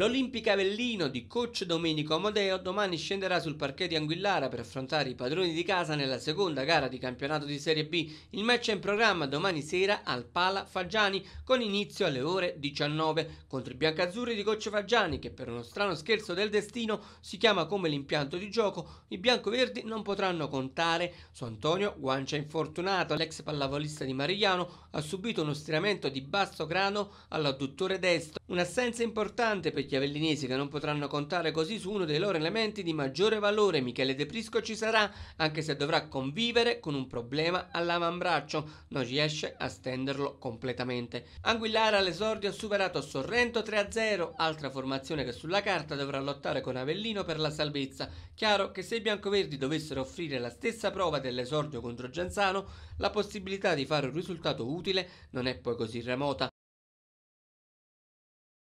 L'Olimpica Avellino di coach Domenico Amodeo domani scenderà sul parquet di Anguillara per affrontare i padroni di casa nella seconda gara di campionato di Serie B. Il match è in programma domani sera al Pala Faggiani con inizio alle ore 19 contro i biancazzurri di coach Faggiani che per uno strano scherzo del destino si chiama come l'impianto di gioco. I biancoverdi non potranno contare su Antonio Guancia infortunato. L'ex pallavolista di Marigliano ha subito uno stiramento di basso grano all'adduttore destro. Un'assenza importante per chiavellinesi che non potranno contare così su uno dei loro elementi di maggiore valore. Michele De Prisco ci sarà, anche se dovrà convivere con un problema all'avambraccio. Non riesce a stenderlo completamente. Anguillara all'esordio ha superato Sorrento 3-0, altra formazione che sulla carta dovrà lottare con Avellino per la salvezza. Chiaro che se i biancoverdi dovessero offrire la stessa prova dell'esordio contro Genzano, la possibilità di fare un risultato utile non è poi così remota.